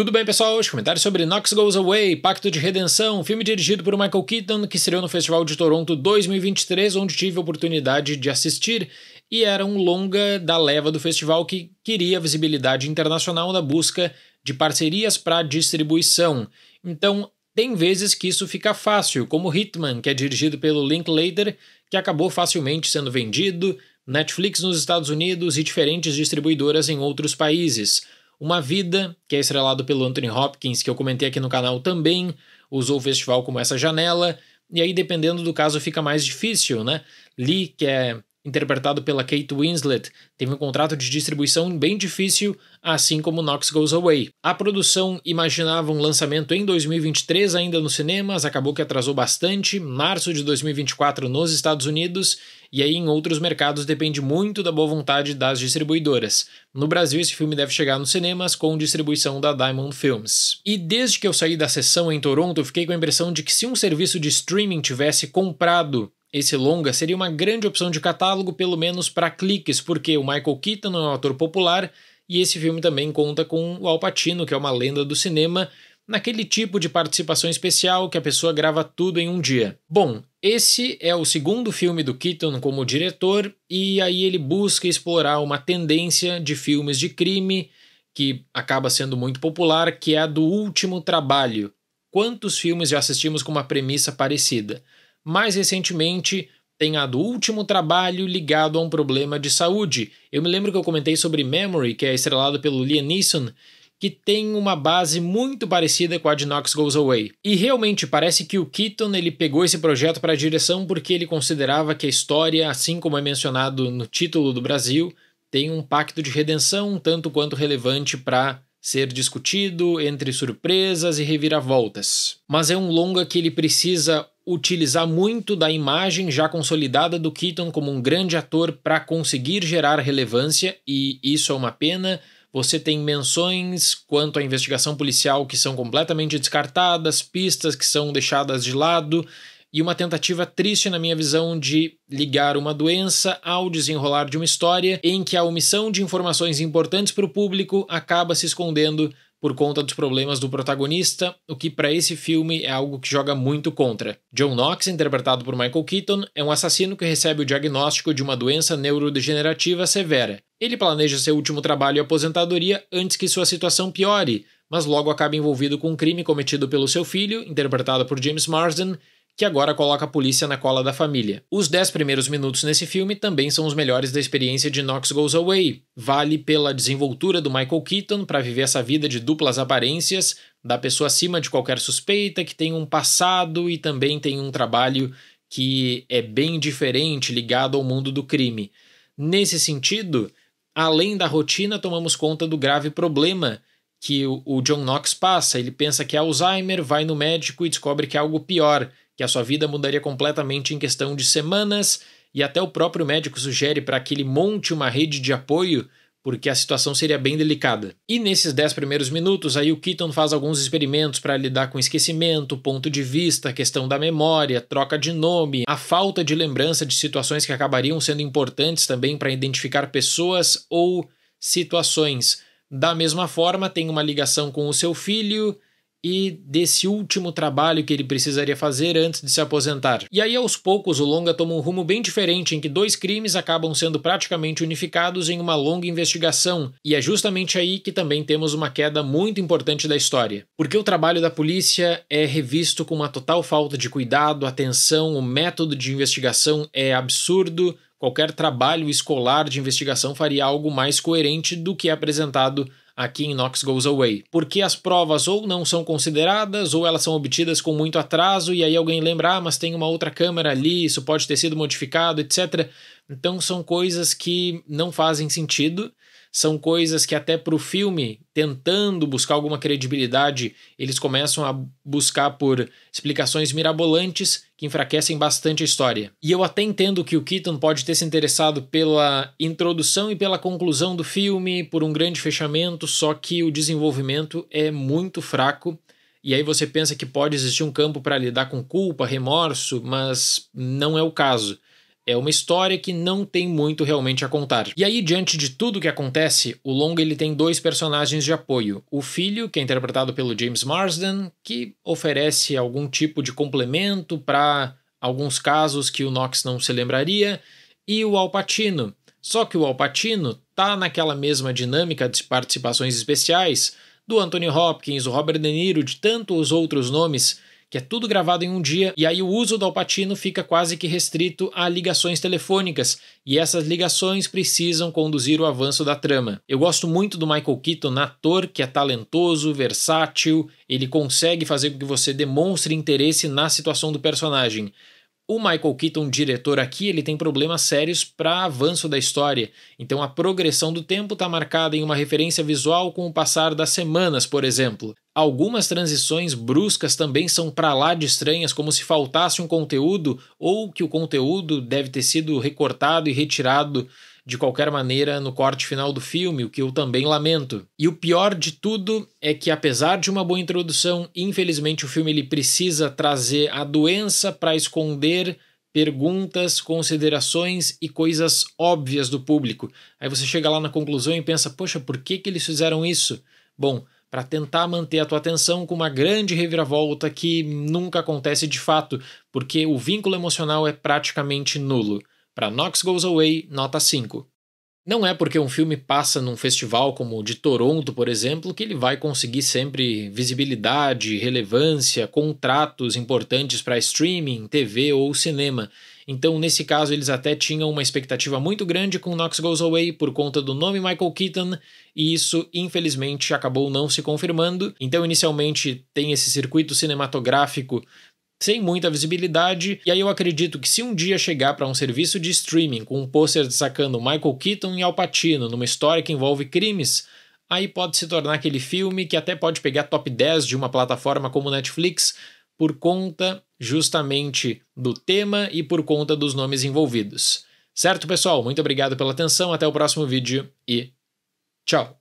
Tudo bem, pessoal? Hoje comentários sobre Knox Goes Away, Pacto de Redenção, filme dirigido por Michael Keaton, que estreou no Festival de Toronto 2023, onde tive a oportunidade de assistir, e era um longa da leva do festival que queria visibilidade internacional na busca de parcerias para distribuição. Então, tem vezes que isso fica fácil, como Hitman, que é dirigido pelo Linklater, que acabou facilmente sendo vendido, Netflix nos Estados Unidos e diferentes distribuidoras em outros países. Uma Vida, que é estrelado pelo Anthony Hopkins, que eu comentei aqui no canal também, usou o festival como essa janela, e aí dependendo do caso fica mais difícil, né? Lee, que é interpretado pela Kate Winslet, teve um contrato de distribuição bem difícil, assim como Knox Goes Away. A produção imaginava um lançamento em 2023 ainda nos cinemas, acabou que atrasou bastante, março de 2024 nos Estados Unidos, e aí em outros mercados depende muito da boa vontade das distribuidoras. No Brasil, esse filme deve chegar nos cinemas com distribuição da Diamond Films. E desde que eu saí da sessão em Toronto, fiquei com a impressão de que se um serviço de streaming tivesse comprado esse longa seria uma grande opção de catálogo, pelo menos para cliques, porque o Michael Keaton é um ator popular e esse filme também conta com o Al Pacino, que é uma lenda do cinema, naquele tipo de participação especial que a pessoa grava tudo em um dia. Bom, esse é o segundo filme do Keaton como diretor e aí ele busca explorar uma tendência de filmes de crime que acaba sendo muito popular, que é a do último trabalho. Quantos filmes já assistimos com uma premissa parecida? Mais recentemente, tem a último trabalho ligado a um problema de saúde. Eu me lembro que eu comentei sobre Memory, que é estrelado pelo Liam Neeson, que tem uma base muito parecida com a de Knox Goes Away. E realmente parece que o Keaton ele pegou esse projeto para a direção porque ele considerava que a história, assim como é mencionado no título do Brasil, tem um pacto de redenção tanto quanto relevante para ser discutido entre surpresas e reviravoltas. Mas é um longa que ele precisa utilizar muito da imagem já consolidada do Keaton como um grande ator para conseguir gerar relevância, e isso é uma pena. Você tem menções quanto à investigação policial que são completamente descartadas, pistas que são deixadas de lado, e uma tentativa triste, na minha visão, de ligar uma doença ao desenrolar de uma história em que a omissão de informações importantes para o público acaba se escondendo por conta dos problemas do protagonista, o que para esse filme é algo que joga muito contra. John Knox, interpretado por Michael Keaton, é um assassino que recebe o diagnóstico de uma doença neurodegenerativa severa. Ele planeja seu último trabalho e aposentadoria antes que sua situação piore, mas logo acaba envolvido com um crime cometido pelo seu filho, interpretado por James Marsden, que agora coloca a polícia na cola da família. Os 10 primeiros minutos nesse filme também são os melhores da experiência de Knox Goes Away. Vale pela desenvoltura do Michael Keaton para viver essa vida de duplas aparências, da pessoa acima de qualquer suspeita, que tem um passado e também tem um trabalho que é bem diferente, ligado ao mundo do crime. Nesse sentido, além da rotina, tomamos conta do grave problema que o John Knox passa. Ele pensa que é Alzheimer, vai no médico e descobre que é algo pior, que a sua vida mudaria completamente em questão de semanas, e até o próprio médico sugere para que ele monte uma rede de apoio, porque a situação seria bem delicada. E nesses 10 primeiros minutos, aí o Keaton faz alguns experimentos para lidar com esquecimento, ponto de vista, questão da memória, troca de nome, a falta de lembrança de situações que acabariam sendo importantes também para identificar pessoas ou situações. Da mesma forma, tem uma ligação com o seu filho, e desse último trabalho que ele precisaria fazer antes de se aposentar. E aí, aos poucos, o Longa toma um rumo bem diferente em que dois crimes acabam sendo praticamente unificados em uma longa investigação, e é justamente aí que também temos uma queda muito importante da história. Porque o trabalho da polícia é revisto com uma total falta de cuidado, atenção, o método de investigação é absurdo. Qualquer trabalho escolar de investigação faria algo mais coerente do que é apresentado aqui em Knox Goes Away, porque as provas ou não são consideradas ou elas são obtidas com muito atraso e aí alguém lembra, ah, mas tem uma outra câmera ali, isso pode ter sido modificado, etc. Então são coisas que não fazem sentido são coisas que até para o filme, tentando buscar alguma credibilidade, eles começam a buscar por explicações mirabolantes que enfraquecem bastante a história. E eu até entendo que o Keaton pode ter se interessado pela introdução e pela conclusão do filme, por um grande fechamento, só que o desenvolvimento é muito fraco. E aí você pensa que pode existir um campo para lidar com culpa, remorso, mas não é o caso. É uma história que não tem muito realmente a contar. E aí, diante de tudo que acontece, o longa ele tem dois personagens de apoio. O filho, que é interpretado pelo James Marsden, que oferece algum tipo de complemento para alguns casos que o Knox não se lembraria, e o Alpatino. Só que o Alpatino tá naquela mesma dinâmica de participações especiais do Anthony Hopkins, o Robert De Niro, de tantos outros nomes que é tudo gravado em um dia, e aí o uso do Alpatino fica quase que restrito a ligações telefônicas, e essas ligações precisam conduzir o avanço da trama. Eu gosto muito do Michael Keaton, ator que é talentoso, versátil, ele consegue fazer com que você demonstre interesse na situação do personagem. O Michael Keaton, diretor aqui, ele tem problemas sérios para avanço da história. Então a progressão do tempo está marcada em uma referência visual com o passar das semanas, por exemplo. Algumas transições bruscas também são para lá de estranhas, como se faltasse um conteúdo ou que o conteúdo deve ter sido recortado e retirado de qualquer maneira no corte final do filme, o que eu também lamento. E o pior de tudo é que apesar de uma boa introdução, infelizmente o filme ele precisa trazer a doença para esconder perguntas, considerações e coisas óbvias do público. Aí você chega lá na conclusão e pensa: "Poxa, por que que eles fizeram isso?" Bom, para tentar manter a tua atenção com uma grande reviravolta que nunca acontece de fato, porque o vínculo emocional é praticamente nulo. Para Knox Goes Away, nota 5. Não é porque um filme passa num festival como o de Toronto, por exemplo, que ele vai conseguir sempre visibilidade, relevância, contratos importantes para streaming, TV ou cinema. Então, nesse caso, eles até tinham uma expectativa muito grande com Knox Goes Away por conta do nome Michael Keaton, e isso, infelizmente, acabou não se confirmando. Então, inicialmente, tem esse circuito cinematográfico sem muita visibilidade, e aí eu acredito que se um dia chegar para um serviço de streaming com um pôster destacando Michael Keaton e Al Pacino numa história que envolve crimes, aí pode se tornar aquele filme que até pode pegar top 10 de uma plataforma como Netflix, por conta justamente do tema e por conta dos nomes envolvidos. Certo, pessoal? Muito obrigado pela atenção, até o próximo vídeo e tchau!